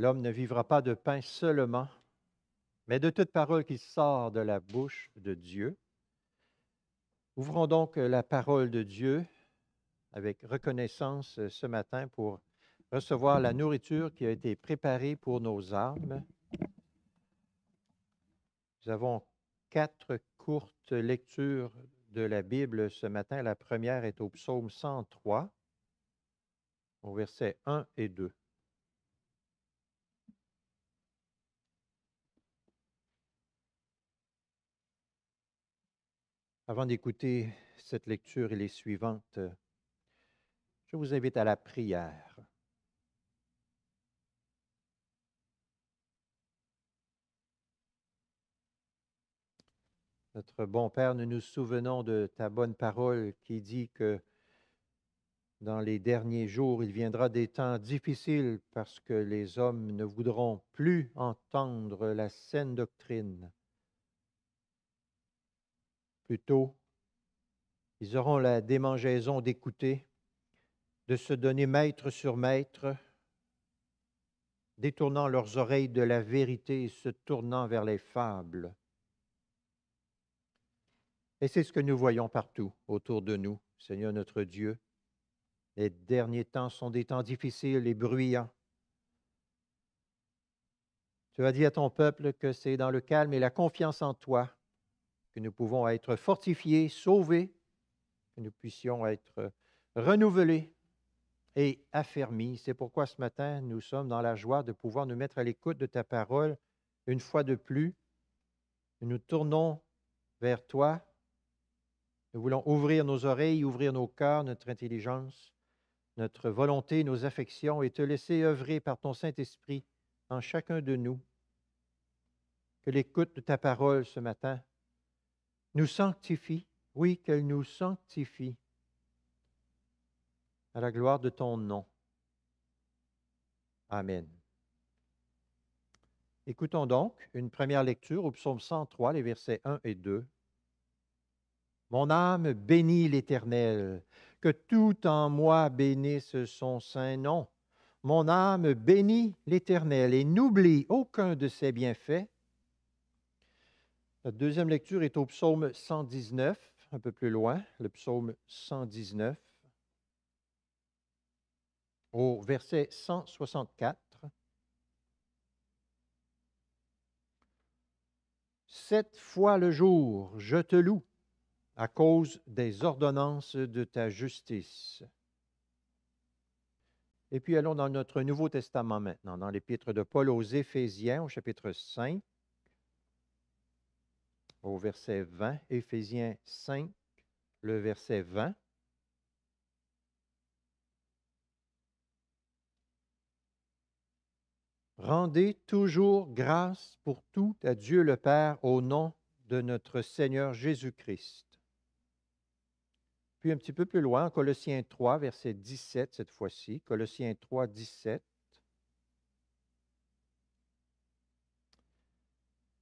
L'homme ne vivra pas de pain seulement, mais de toute parole qui sort de la bouche de Dieu. Ouvrons donc la parole de Dieu avec reconnaissance euh, ce matin pour recevoir la nourriture qui a été préparée pour nos âmes. Nous avons quatre courtes lectures de la Bible ce matin. La première est au psaume 103, au verset 1 et 2. Avant d'écouter cette lecture et les suivantes, euh, je vous invite à la prière. Notre bon Père, nous nous souvenons de ta bonne parole qui dit que dans les derniers jours, il viendra des temps difficiles parce que les hommes ne voudront plus entendre la saine doctrine plus tôt, ils auront la démangeaison d'écouter, de se donner maître sur maître, détournant leurs oreilles de la vérité et se tournant vers les fables. Et c'est ce que nous voyons partout autour de nous, Seigneur notre Dieu. Les derniers temps sont des temps difficiles et bruyants. Tu as dit à ton peuple que c'est dans le calme et la confiance en toi que nous pouvons être fortifiés, sauvés, que nous puissions être euh, renouvelés et affermis. C'est pourquoi ce matin, nous sommes dans la joie de pouvoir nous mettre à l'écoute de ta parole une fois de plus. Nous nous tournons vers toi. Nous voulons ouvrir nos oreilles, ouvrir nos cœurs, notre intelligence, notre volonté, nos affections et te laisser œuvrer par ton Saint-Esprit en chacun de nous. Que l'écoute de ta parole ce matin nous sanctifie. Oui, qu'elle nous sanctifie à la gloire de ton nom. Amen. Écoutons donc une première lecture au psaume 103, les versets 1 et 2. Mon âme bénit l'Éternel, que tout en moi bénisse son saint nom. Mon âme bénit l'Éternel et n'oublie aucun de ses bienfaits. La deuxième lecture est au psaume 119, un peu plus loin, le psaume 119, au verset 164. Sept fois le jour, je te loue à cause des ordonnances de ta justice. Et puis allons dans notre Nouveau Testament maintenant, dans l'épître de Paul aux Éphésiens au chapitre 5 au verset 20, Éphésiens 5, le verset 20. Rendez toujours grâce pour tout à Dieu le Père au nom de notre Seigneur Jésus-Christ. Puis un petit peu plus loin, Colossiens 3, verset 17 cette fois-ci, Colossiens 3, 17.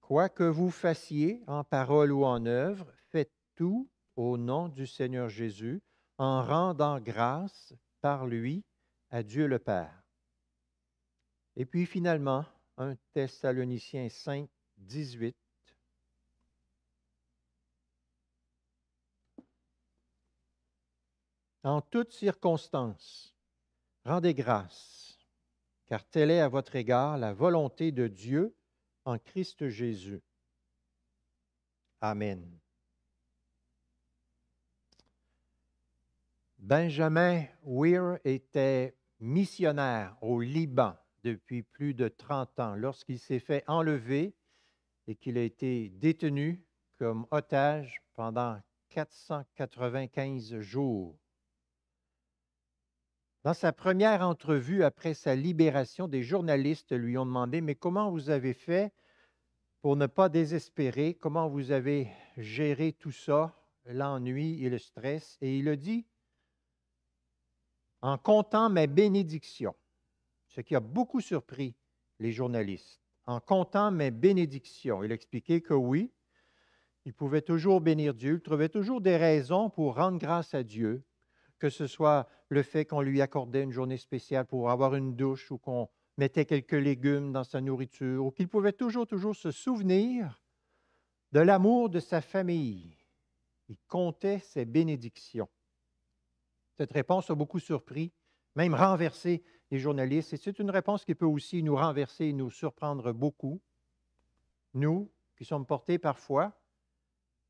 Quoi que vous fassiez, en parole ou en œuvre, faites tout au nom du Seigneur Jésus, en rendant grâce par lui à Dieu le Père. Et puis finalement, 1 Thessaloniciens 5, 18. En toutes circonstances, rendez grâce, car telle est à votre égard la volonté de Dieu en Christ Jésus. Amen. Benjamin Weir était missionnaire au Liban depuis plus de 30 ans lorsqu'il s'est fait enlever et qu'il a été détenu comme otage pendant 495 jours. Dans sa première entrevue après sa libération, des journalistes lui ont demandé, mais comment vous avez fait pour ne pas désespérer? Comment vous avez géré tout ça, l'ennui et le stress? Et il a dit, en comptant mes bénédictions, ce qui a beaucoup surpris les journalistes, en comptant mes bénédictions. Il expliquait que oui, il pouvait toujours bénir Dieu, il trouvait toujours des raisons pour rendre grâce à Dieu, que ce soit le fait qu'on lui accordait une journée spéciale pour avoir une douche ou qu'on mettait quelques légumes dans sa nourriture, ou qu'il pouvait toujours, toujours se souvenir de l'amour de sa famille. Il comptait ses bénédictions. Cette réponse a beaucoup surpris, même renversé les journalistes, et c'est une réponse qui peut aussi nous renverser et nous surprendre beaucoup. Nous, qui sommes portés parfois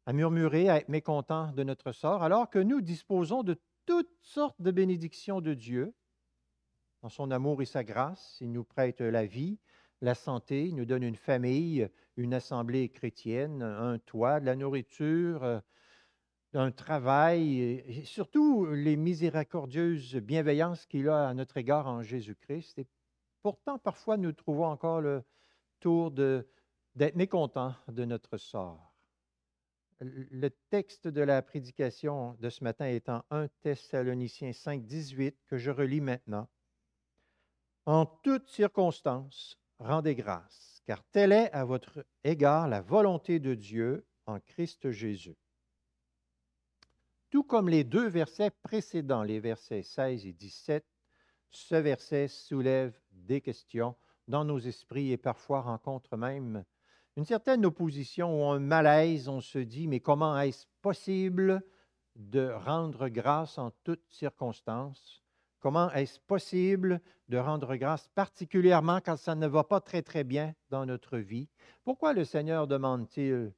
à murmurer, à être mécontents de notre sort, alors que nous disposons de toutes sortes de bénédictions de Dieu. Dans son amour et sa grâce, il nous prête la vie, la santé, il nous donne une famille, une assemblée chrétienne, un toit, de la nourriture, euh, un travail, et surtout les miséricordieuses bienveillances qu'il a à notre égard en Jésus-Christ. Et pourtant, parfois, nous trouvons encore le tour d'être mécontents de notre sort le texte de la prédication de ce matin étant 1 Thessaloniciens 5, 18, que je relis maintenant. En toutes circonstances, rendez grâce, car telle est à votre égard la volonté de Dieu en Christ Jésus. Tout comme les deux versets précédents, les versets 16 et 17, ce verset soulève des questions dans nos esprits et parfois rencontre même une certaine opposition ou un malaise. On se dit, mais comment est-ce possible de rendre grâce en toutes circonstances? Comment est-ce possible de rendre grâce particulièrement quand ça ne va pas très très bien dans notre vie? Pourquoi le Seigneur demande-t-il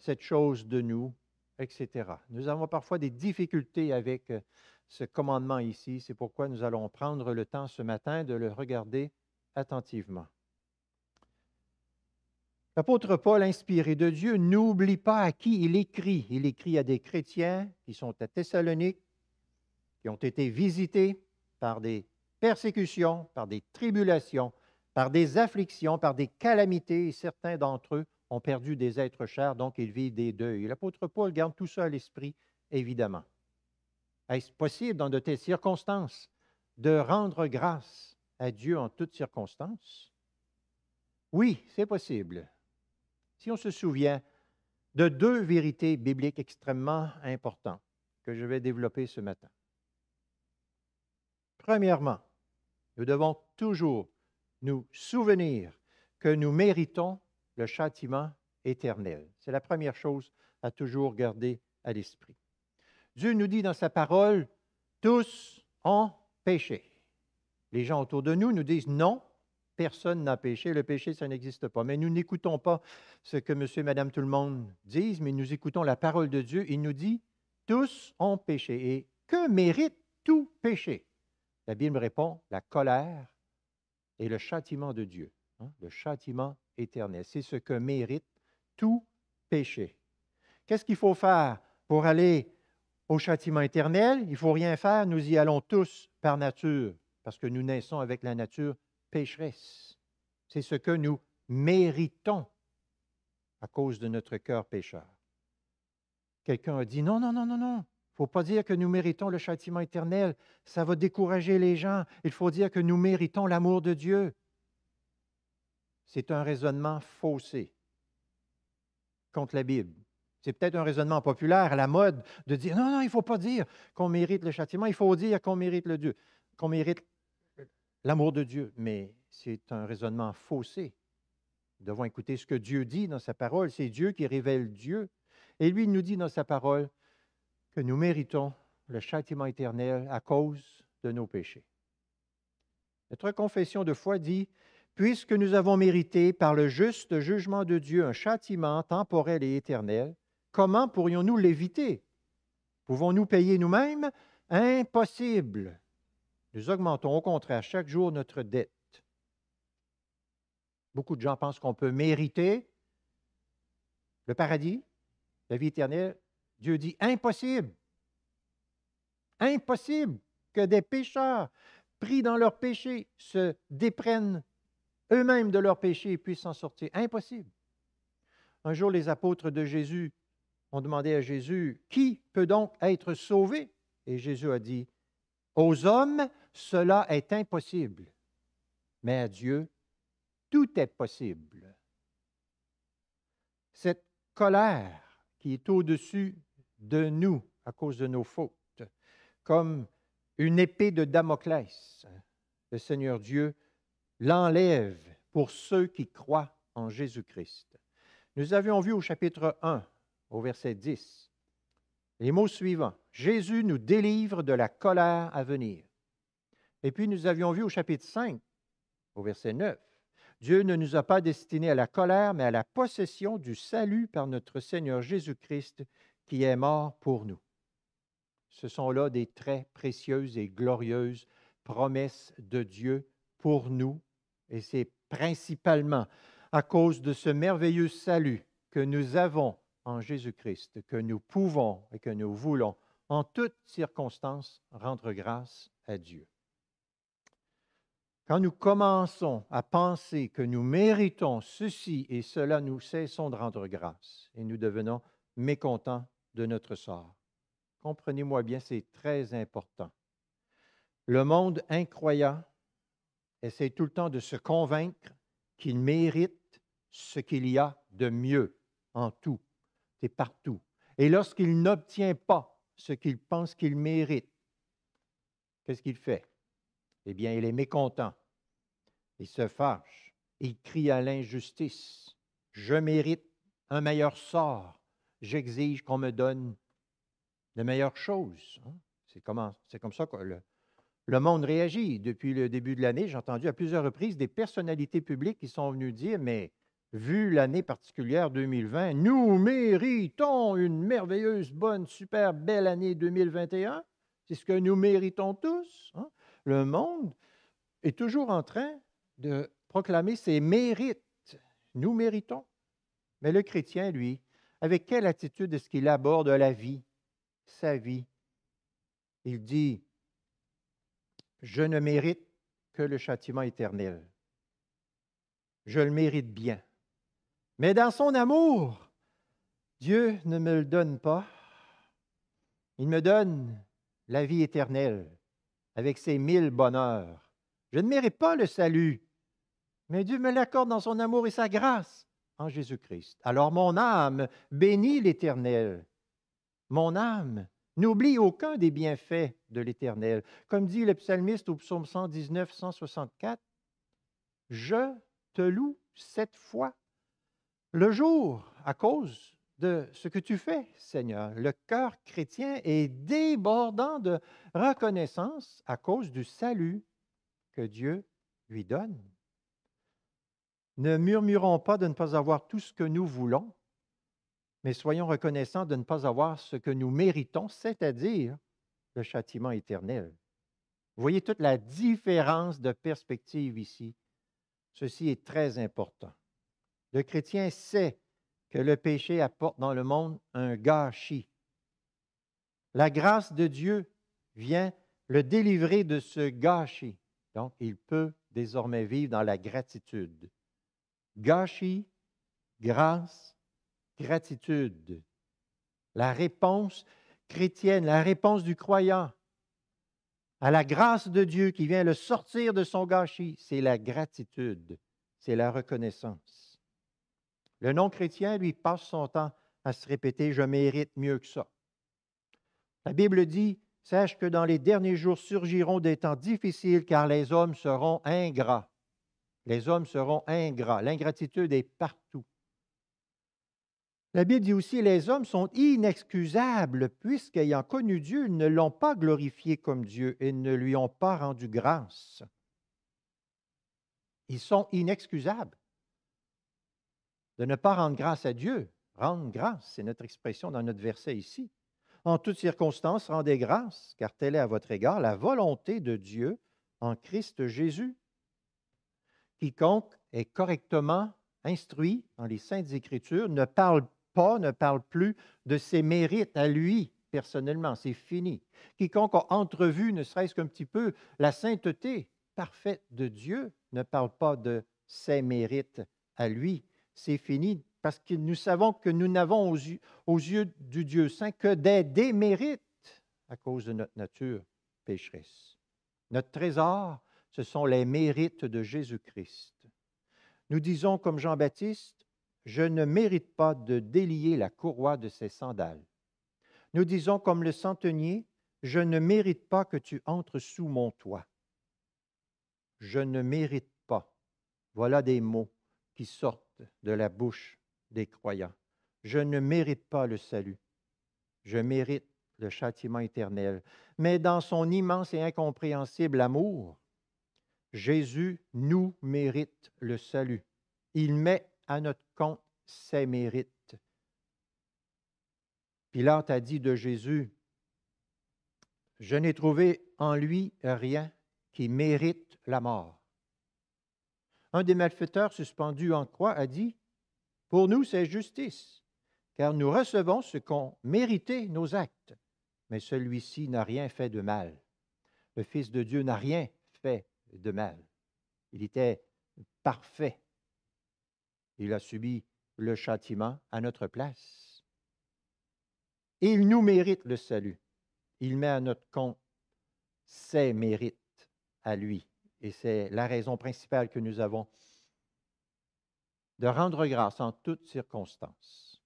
cette chose de nous, etc. Nous avons parfois des difficultés avec euh, ce commandement ici. C'est pourquoi nous allons prendre le temps ce matin de le regarder attentivement. L'apôtre Paul, inspiré de Dieu, n'oublie pas à qui il écrit. Il écrit à des chrétiens qui sont à Thessalonique, qui ont été visités par des persécutions, par des tribulations, par des afflictions, par des calamités, et certains d'entre eux ont perdu des êtres chers, donc ils vivent des deuils. L'apôtre Paul garde tout ça à l'esprit, évidemment. Est-ce possible, dans de telles circonstances, de rendre grâce à Dieu en toutes circonstances? Oui, c'est possible si on se souvient de deux vérités bibliques extrêmement importantes que je vais développer ce matin. Premièrement, nous devons toujours nous souvenir que nous méritons le châtiment éternel. C'est la première chose à toujours garder à l'esprit. Dieu nous dit dans sa parole, tous ont péché. Les gens autour de nous nous disent non, personne n'a péché. Le péché, ça n'existe pas. Mais nous n'écoutons pas ce que monsieur et madame tout le monde disent, mais nous écoutons la parole de Dieu. Il nous dit, tous ont péché. Et que mérite tout péché? La Bible répond, la colère et le châtiment de Dieu, hein, le châtiment éternel. C'est ce que mérite tout péché. Qu'est-ce qu'il faut faire pour aller au châtiment éternel? Il ne faut rien faire, nous y allons tous par nature, parce que nous naissons avec la nature pécheresse. C'est ce que nous méritons à cause de notre cœur pécheur. Quelqu'un a dit, non, non, non, non, non, il ne faut pas dire que nous méritons le châtiment éternel, ça va décourager les gens, il faut dire que nous méritons l'amour de Dieu. C'est un raisonnement faussé contre la Bible. C'est peut-être un raisonnement populaire, à la mode, de dire, non, non, il ne faut pas dire qu'on mérite le châtiment, il faut dire qu'on mérite le Dieu, qu'on mérite l'amour de Dieu. Mais c'est un raisonnement faussé. Nous devons écouter ce que Dieu dit dans sa parole. C'est Dieu qui révèle Dieu. Et lui, nous dit dans sa parole que nous méritons le châtiment éternel à cause de nos péchés. Notre confession de foi dit, puisque nous avons mérité par le juste jugement de Dieu un châtiment temporel et éternel, comment pourrions-nous l'éviter Pouvons-nous payer nous-mêmes Impossible. Nous augmentons au contraire chaque jour notre dette. Beaucoup de gens pensent qu'on peut mériter le paradis, la vie éternelle. Dieu dit impossible. Impossible que des pécheurs pris dans leur péché se déprennent eux-mêmes de leur péché et puissent s'en sortir. Impossible. Un jour, les apôtres de Jésus ont demandé à Jésus, Qui peut donc être sauvé? Et Jésus a dit, Aux hommes, cela est impossible. Mais à Dieu, tout est possible. Cette colère qui est au-dessus de nous à cause de nos fautes, comme une épée de Damoclès, le Seigneur Dieu l'enlève pour ceux qui croient en Jésus-Christ. Nous avions vu au chapitre 1, au verset 10, les mots suivants. Jésus nous délivre de la colère à venir. Et puis nous avions vu au chapitre 5, au verset 9, Dieu ne nous a pas destinés à la colère, mais à la possession du salut par notre Seigneur Jésus-Christ qui est mort pour nous. Ce sont là des très précieuses et glorieuses promesses de Dieu pour nous, et c'est principalement à cause de ce merveilleux salut que nous avons en Jésus-Christ, que nous pouvons et que nous voulons en toutes circonstances rendre grâce à Dieu. Quand nous commençons à penser que nous méritons ceci et cela, nous cessons de rendre grâce et nous devenons mécontents de notre sort. Comprenez-moi bien, c'est très important. Le monde incroyant essaie tout le temps de se convaincre qu'il mérite ce qu'il y a de mieux en tout et partout. Et lorsqu'il n'obtient pas ce qu'il pense qu'il mérite, qu'est-ce qu'il fait? Eh bien, il est mécontent il se fâche. Il crie à l'injustice. Je mérite un meilleur sort. J'exige qu'on me donne de meilleures choses. Hein. C'est comme, comme ça que le, monde réagit. Depuis le début de l'année, j'ai entendu à plusieurs reprises des personnalités publiques qui sont venues dire, mais vu l'année particulière 2020, nous méritons une merveilleuse, bonne, super belle année 2021. C'est ce que nous méritons tous. Hein. Le monde est toujours en train de proclamer ses mérites. Nous méritons. Mais le chrétien, lui, avec quelle attitude est-ce qu'il aborde la vie, sa vie? Il dit, je ne mérite que le châtiment éternel. Je le mérite bien. Mais dans son amour, Dieu ne me le donne pas. Il me donne la vie éternelle avec ses mille bonheurs. Je ne mérite pas le salut, mais Dieu me l'accorde dans son amour et sa grâce en Jésus-Christ. Alors mon âme bénit l'Éternel. Mon âme n'oublie aucun des bienfaits de l'Éternel. Comme dit le psalmiste au psaume 119, 164, Je te loue cette fois le jour à cause de ce que tu fais, Seigneur. Le cœur chrétien est débordant de reconnaissance à cause du salut que Dieu lui donne. Ne murmurons pas de ne pas avoir tout ce que nous voulons, mais soyons reconnaissants de ne pas avoir ce que nous méritons, c'est-à-dire le châtiment éternel. Vous voyez toute la différence de perspective ici. Ceci est très important. Le chrétien sait que le péché apporte dans le monde un gâchis. La grâce de Dieu vient le délivrer de ce gâchis. Donc, il peut désormais vivre dans la gratitude gâchis, grâce, gratitude. La réponse chrétienne, la réponse du croyant à la grâce de Dieu qui vient le sortir de son gâchis, c'est la gratitude, c'est la reconnaissance. Le non-chrétien, lui, passe son temps à se répéter Je mérite mieux que ça. La Bible dit Sache que dans les derniers jours surgiront des temps difficiles car les hommes seront ingrats. Les hommes seront ingrats. L'ingratitude est partout. La Bible dit aussi, les hommes sont inexcusables puisqu'ayant connu Dieu, ils ne l'ont pas glorifié comme Dieu et ne lui ont pas rendu grâce. Ils sont inexcusables de ne pas rendre grâce à Dieu. Rendre grâce, c'est notre expression dans notre verset ici. En toutes circonstances, rendez grâce, car telle est à votre égard la volonté de Dieu en Christ Jésus quiconque est correctement instruit dans les saintes écritures ne parle pas, ne parle plus de ses mérites à lui personnellement, c'est fini. Quiconque a entrevu, ne serait-ce qu'un petit peu, la sainteté parfaite de Dieu ne parle pas de ses mérites à lui, c'est fini, parce que nous savons que nous n'avons aux, yeux du Dieu saint que des démérites à cause de notre nature pécheresse. Notre trésor ce sont les mérites de Jésus-Christ. Nous disons comme Jean-Baptiste, je ne mérite pas de délier la courroie de ses sandales. Nous disons comme le centenier, je ne mérite pas que tu entres sous mon toit. Je ne mérite pas. Voilà des mots qui sortent de la bouche des croyants. Je ne mérite pas le salut. Je mérite le châtiment éternel. Mais dans son immense et incompréhensible amour, Jésus nous mérite le salut. Il met à notre compte ses mérites. Pilate a dit de Jésus, Je n'ai trouvé en lui rien qui mérite la mort. Un des malfaiteurs suspendus en croix a dit, Pour nous c'est justice, car nous recevons ce qu'ont mérité nos actes, mais celui-ci n'a rien fait de mal. Le Fils de Dieu n'a rien fait de mal. Il était parfait. Il a subi le châtiment à notre place. Et il nous mérite le salut. Il met à notre compte ses mérites à lui. Et c'est la raison principale que nous avons de rendre grâce en toutes circonstances.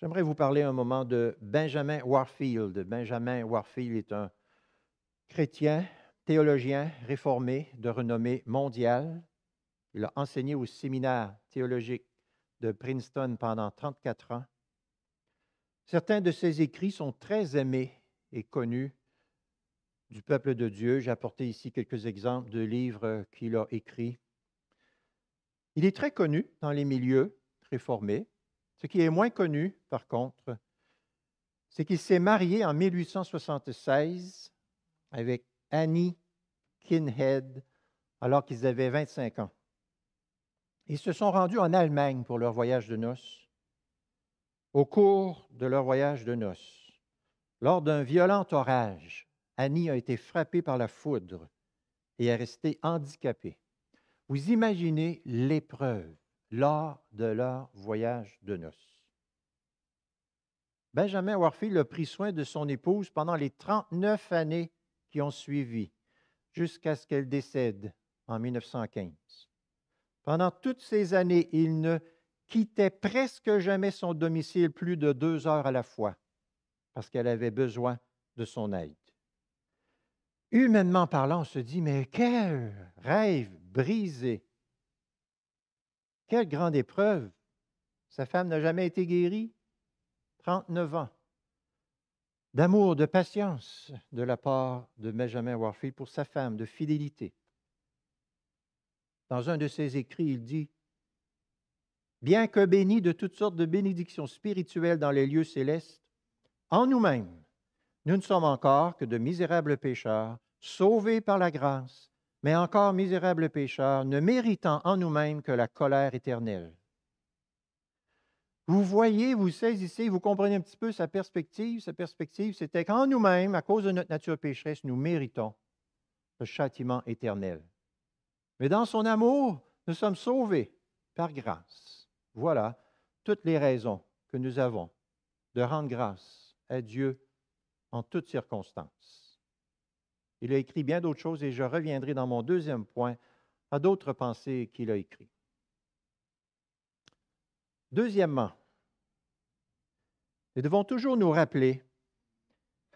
J'aimerais vous parler un moment de Benjamin Warfield. Benjamin Warfield est un chrétien théologien réformé de renommée mondiale. Il a enseigné au séminaire théologique de Princeton pendant 34 ans. Certains de ses écrits sont très aimés et connus du peuple de Dieu. J'ai apporté ici quelques exemples de livres qu'il a écrits. Il est très connu dans les milieux réformés. Ce qui est moins connu, par contre, c'est qu'il s'est marié en 1876 avec Annie Kinhead alors qu'ils avaient 25 ans. Ils se sont rendus en Allemagne pour leur voyage de noces. Au cours de leur voyage de noces, lors d'un violent orage, Annie a été frappée par la foudre et est restée handicapée. Vous imaginez l'épreuve lors de leur voyage de noces. Benjamin Warfield a pris soin de son épouse pendant les 39 années qui ont suivi jusqu'à ce qu'elle décède en 1915. Pendant toutes ces années, il ne quittait presque jamais son domicile plus de deux heures à la fois parce qu'elle avait besoin de son aide. Humainement parlant, on se dit, mais quel rêve brisé, quelle grande épreuve. Sa femme n'a jamais été guérie, 39 ans d'amour, de patience de la part de Benjamin Warfield pour sa femme, de fidélité. Dans un de ses écrits, il dit Bien que béni de toutes sortes de bénédictions spirituelles dans les lieux célestes, en nous-mêmes, nous ne sommes encore que de misérables pécheurs, sauvés par la grâce, mais encore misérables pécheurs, ne méritant en nous-mêmes que la colère éternelle. Vous voyez, vous saisissez, vous comprenez un petit peu sa perspective. Sa perspective, c'était qu'en nous-mêmes, à cause de notre nature pécheresse, nous méritons le châtiment éternel. Mais dans son amour, nous sommes sauvés par grâce. Voilà toutes les raisons que nous avons de rendre grâce à Dieu en toutes circonstances. Il a écrit bien d'autres choses et je reviendrai dans mon deuxième point à d'autres pensées qu'il a écrites. Deuxièmement, nous devons toujours nous rappeler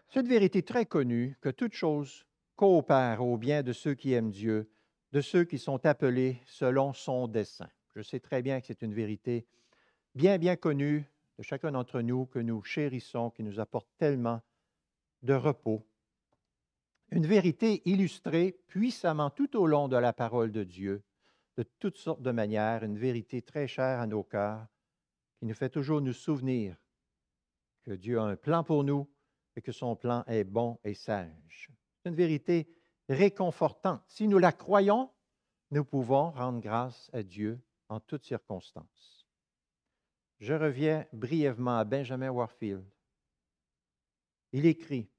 cette vérité très connue que toute chose coopère au bien de ceux qui aiment Dieu, de ceux qui sont appelés selon son dessein. Je sais très bien que c'est une vérité bien, bien connue de chacun d'entre nous que nous chérissons, qui nous apporte tellement de repos. Une vérité illustrée puissamment tout au long de la parole de Dieu, de toutes sortes de manières, une vérité très chère à nos cœurs, il nous fait toujours nous souvenir que Dieu a un plan pour nous et que son plan est bon et sage. C'est une vérité réconfortante. Si nous la croyons, nous pouvons rendre grâce à Dieu en toutes circonstances. Je reviens brièvement à Benjamin Warfield. Il écrit,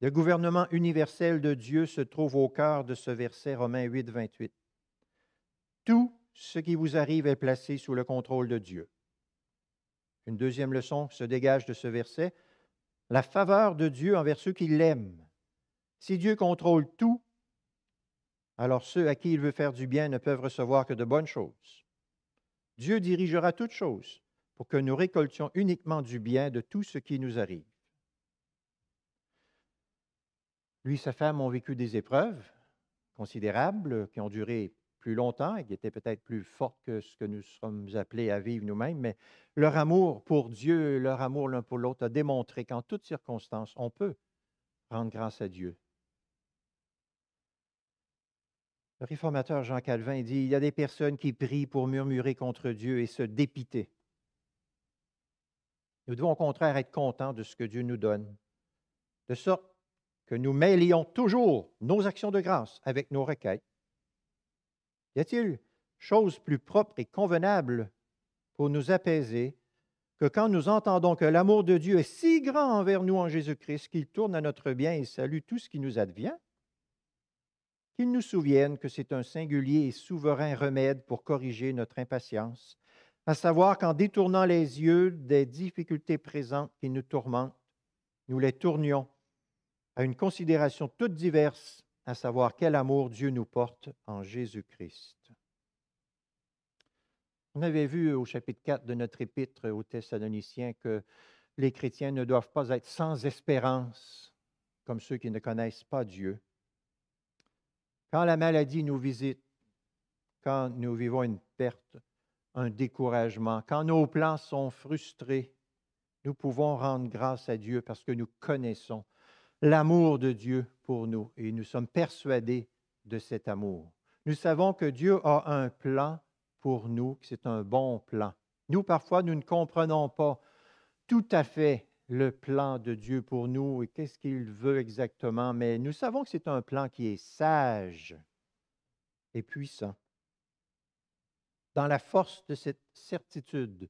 Le gouvernement universel de Dieu se trouve au cœur de ce verset Romains 8,28. Tout ce qui vous arrive est placé sous le contrôle de Dieu. Une deuxième leçon se dégage de ce verset, la faveur de Dieu envers ceux qui l'aiment. Si Dieu contrôle tout, alors ceux à qui il veut faire du bien ne peuvent recevoir que de bonnes choses. Dieu dirigera toutes choses pour que nous récoltions uniquement du bien de tout ce qui nous arrive. Lui et sa femme ont vécu des épreuves considérables qui ont duré plus longtemps et qui étaient peut-être plus fortes que ce que nous sommes appelés à vivre nous-mêmes, mais leur amour pour Dieu, leur amour l'un pour l'autre a démontré qu'en toute circonstances, on peut rendre grâce à Dieu. Le réformateur Jean Calvin dit, il y a des personnes qui prient pour murmurer contre Dieu et se dépiter. Nous devons au contraire être contents de ce que Dieu nous donne, de sorte que nous mêlions toujours nos actions de grâce avec nos requêtes y a-t-il chose plus propre et convenable pour nous apaiser que quand nous entendons que l'amour de Dieu est si grand envers nous en Jésus-Christ qu'il tourne à notre bien et salue tout ce qui nous advient, qu'il nous souvienne que c'est un singulier et souverain remède pour corriger notre impatience, à savoir qu'en détournant les yeux des difficultés présentes qui nous tourmentent, nous les tournions à une considération toute diverse à savoir quel amour Dieu nous porte en Jésus-Christ. On avait vu au chapitre 4 de notre épître aux Thessaloniciens que les chrétiens ne doivent pas être sans espérance, comme ceux qui ne connaissent pas Dieu. Quand la maladie nous visite, quand nous vivons une perte, un découragement, quand nos plans sont frustrés, nous pouvons rendre grâce à Dieu parce que nous connaissons l'amour de Dieu pour nous et nous sommes persuadés de cet amour. Nous savons que Dieu a un plan pour nous, que c'est un bon plan. Nous, parfois, nous ne comprenons pas tout à fait le plan de Dieu pour nous et qu'est-ce qu'il veut exactement, mais nous savons que c'est un plan qui est sage et puissant. Dans la force de cette certitude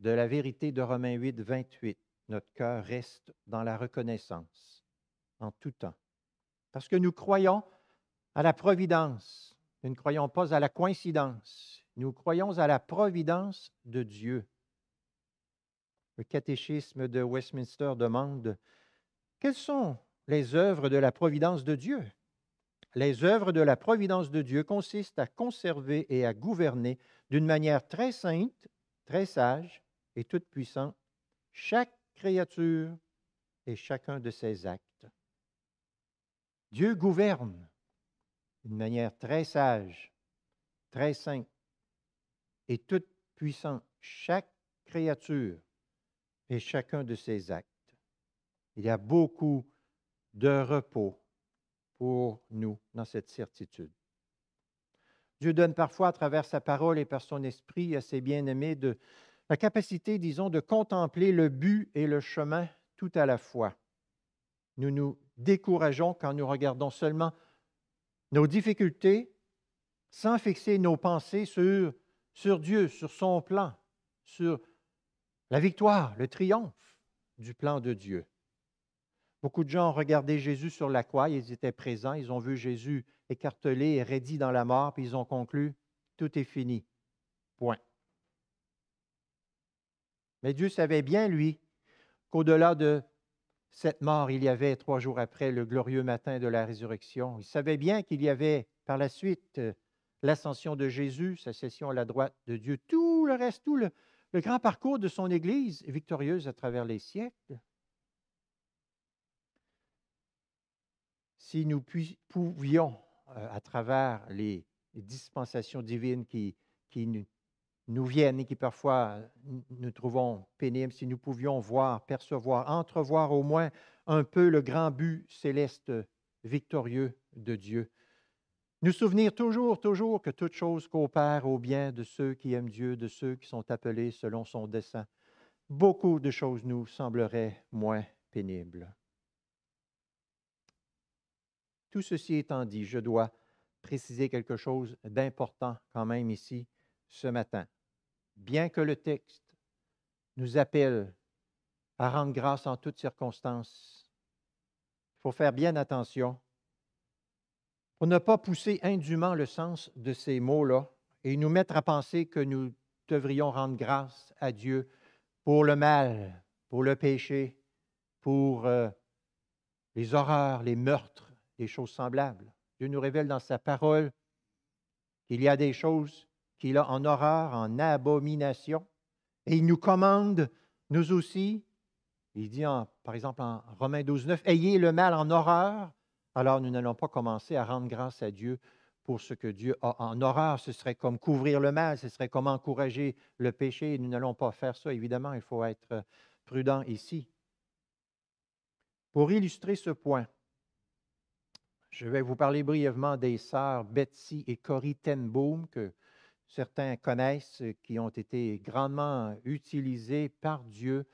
de la vérité de Romains 8, 28, notre cœur reste dans la reconnaissance en tout temps. Parce que nous croyons à la providence, nous ne croyons pas à la coïncidence, nous croyons à la providence de Dieu. Le catéchisme de Westminster demande, quelles sont les œuvres de la providence de Dieu Les œuvres de la providence de Dieu consistent à conserver et à gouverner d'une manière très sainte, très sage et toute puissante chaque créature et chacun de ses actes. Dieu gouverne d'une manière très sage, très sainte et toute puissante chaque créature et chacun de ses actes. Il y a beaucoup de repos pour nous dans cette certitude. Dieu donne parfois à travers sa parole et par son esprit à ses bien-aimés de, la capacité, disons, de contempler le but et le chemin tout à la fois. Nous nous décourageons quand nous regardons seulement nos difficultés sans fixer nos pensées sur, sur Dieu, sur son plan, sur la victoire, le triomphe du plan de Dieu. Beaucoup de gens ont regardé Jésus sur la croix, ils étaient présents, ils ont vu Jésus écartelé et raidi dans la mort, puis ils ont conclu, tout est fini. Point. Mais Dieu savait bien, lui, qu'au-delà de cette mort, il y avait trois jours après le glorieux matin de la résurrection. Il savait bien qu'il y avait par la suite euh, l'ascension de Jésus, sa session à la droite de Dieu, tout le reste, tout le, grand parcours de son Église victorieuse à travers les siècles. Si nous pouvions, euh, à travers les dispensations divines qui, qui nous nous viennent et qui parfois nous trouvons pénibles, si nous pouvions voir, percevoir, entrevoir au moins un peu le grand but céleste victorieux de Dieu. Nous souvenir toujours, toujours que toute chose coopère au bien de ceux qui aiment Dieu, de ceux qui sont appelés selon son dessein. Beaucoup de choses nous sembleraient moins pénibles. Tout ceci étant dit, je dois préciser quelque chose d'important quand même ici ce matin bien que le texte nous appelle à rendre grâce en toutes circonstances, il faut faire bien attention pour ne pas pousser indûment le sens de ces mots-là et nous mettre à penser que nous devrions rendre grâce à Dieu pour le mal, pour le péché, pour euh, les horreurs, les meurtres, les choses semblables. Dieu nous révèle dans sa parole qu'il y a des choses qu'il a en horreur, en abomination. Et il nous commande, nous aussi, il dit par exemple en Romains 12, 9, Ayez le mal en horreur, alors nous n'allons pas commencer à rendre grâce à Dieu pour ce que Dieu a en horreur. Ce serait comme couvrir le mal, ce serait comme encourager le péché. Nous n'allons pas faire ça, évidemment, il faut être prudent ici. Pour illustrer ce point, je vais vous parler brièvement des sœurs Betsy et Cory Tenboom, que certains connaissent, euh, qui ont été grandement utilisés par Dieu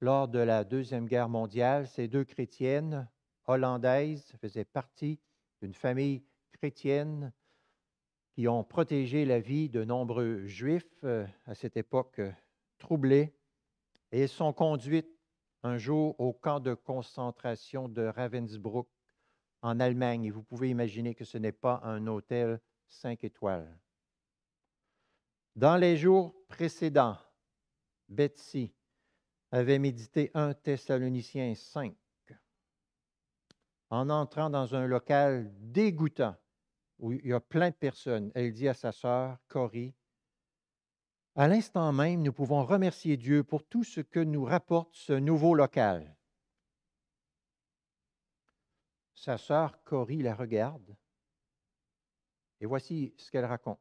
lors de la Deuxième Guerre mondiale. Ces deux chrétiennes hollandaises faisaient partie d'une famille chrétienne qui ont protégé la vie de nombreux juifs euh, à cette époque euh, troublée et sont conduites un jour au camp de concentration de Ravensbrück en Allemagne. Et vous pouvez imaginer que ce n'est pas un hôtel cinq étoiles. Dans les jours précédents, Betsy avait médité 1 Thessalonicien, 5. En entrant dans un local dégoûtant où il y a plein de personnes, elle dit à sa sœur, Corrie, « à l'instant même, nous pouvons remercier Dieu pour tout ce que nous rapporte ce nouveau local. Sa sœur Corrie, la regarde et voici ce qu'elle raconte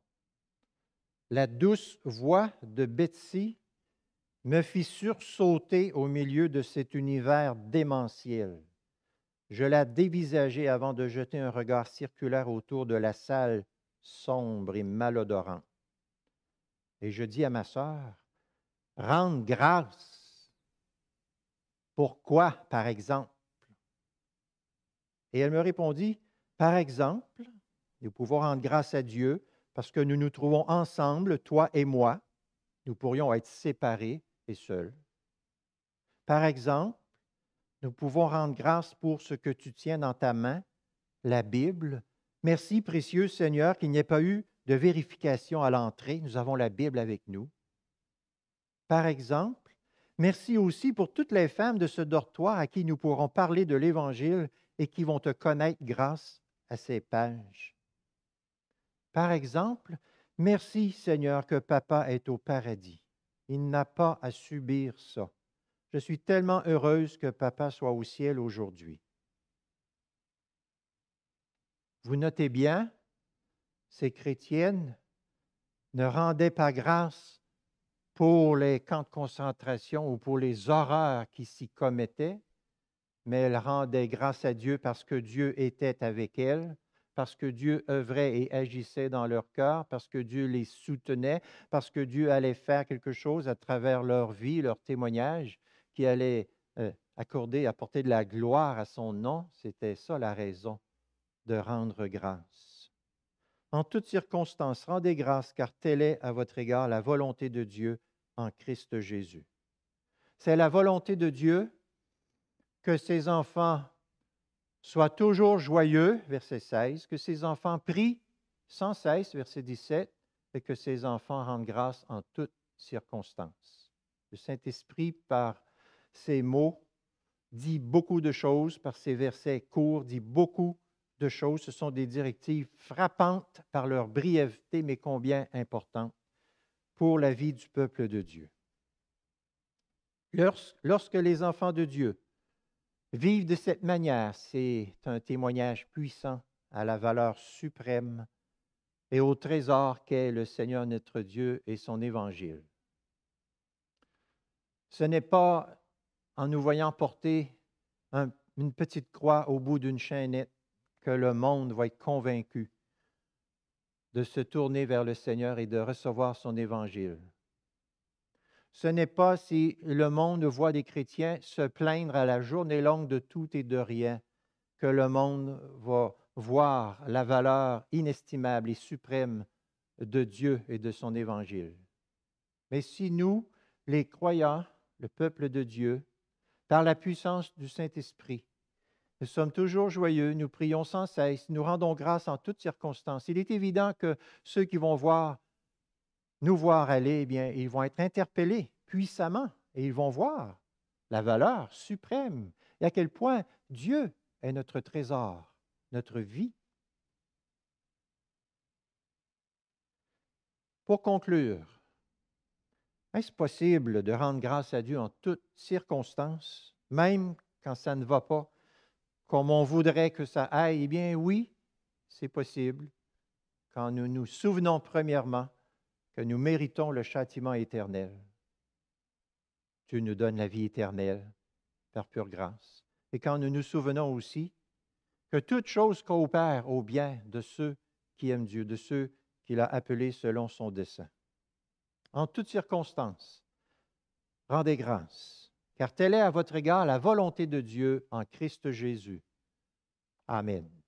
la douce voix de Betsy me fit sursauter au milieu de cet univers démentiel. Je la dévisageai avant de jeter un regard circulaire autour de la salle sombre et malodorante. Et je dis à ma sœur, rende grâce. Pourquoi, par exemple? Et elle me répondit, par exemple, nous pouvons rendre grâce à Dieu parce que nous nous trouvons ensemble, toi et moi, nous pourrions être séparés et seuls. Par exemple, nous pouvons rendre grâce pour ce que tu tiens dans ta main, la Bible. Merci, précieux Seigneur, qu'il n'y ait pas eu de vérification à l'entrée. Nous avons la Bible avec nous. Par exemple, merci aussi pour toutes les femmes de ce dortoir à qui nous pourrons parler de l'Évangile et qui vont te connaître grâce à ces pages. Par exemple, merci Seigneur que papa est au paradis. Il n'a pas à subir ça. Je suis tellement heureuse que papa soit au ciel aujourd'hui. Vous notez bien, ces chrétiennes ne rendaient pas grâce pour les camps de concentration ou pour les horreurs qui s'y commettaient, mais elles rendaient grâce à Dieu parce que Dieu était avec elles parce que Dieu œuvrait et agissait dans leur cœur, parce que Dieu les soutenait, parce que Dieu allait faire quelque chose à travers leur vie, leur témoignage, qui allait euh, accorder, apporter de la gloire à son nom. C'était ça la raison de rendre grâce. En toutes circonstances, rendez grâce, car telle est à votre égard la volonté de Dieu en Christ Jésus. C'est la volonté de Dieu que ses enfants Sois toujours joyeux, verset 16, que ses enfants prient sans cesse, verset 17, et que ses enfants rendent grâce en toutes circonstances. Le Saint-Esprit, par ses mots, dit beaucoup de choses, par ses versets courts, dit beaucoup de choses. Ce sont des directives frappantes par leur brièveté, mais combien importantes pour la vie du peuple de Dieu. Lorsque les enfants de Dieu Vivre de cette manière, c'est un témoignage puissant à la valeur suprême et au trésor qu'est le Seigneur notre Dieu et son Évangile. Ce n'est pas en nous voyant porter une petite croix au bout d'une chaînette que le monde va être convaincu de se tourner vers le Seigneur et de recevoir son Évangile. Ce n'est pas si le monde voit des chrétiens se plaindre à la journée longue de tout et de rien que le monde va voir la valeur inestimable et suprême de Dieu et de son évangile. Mais si nous, les croyants, le peuple de Dieu, par la puissance du Saint-Esprit, nous sommes toujours joyeux, nous prions sans cesse, nous rendons grâce en toutes circonstances. Il est évident que ceux qui vont voir nous voir aller, eh bien, ils vont être interpellés puissamment et ils vont voir la valeur suprême et à quel point Dieu est notre trésor, notre vie. Pour conclure, est-ce possible de rendre grâce à Dieu en toutes circonstances, même quand ça ne va pas comme on voudrait que ça aille? Eh bien oui, c'est possible quand nous nous souvenons premièrement que nous méritons le châtiment éternel. Tu nous donnes la vie éternelle par pure grâce. Et quand nous nous souvenons aussi que toute chose coopère au bien de ceux qui aiment Dieu, de ceux qu'il a appelés selon son dessein. En toutes circonstances, rendez grâce, car telle est à votre égard la volonté de Dieu en Christ Jésus. Amen.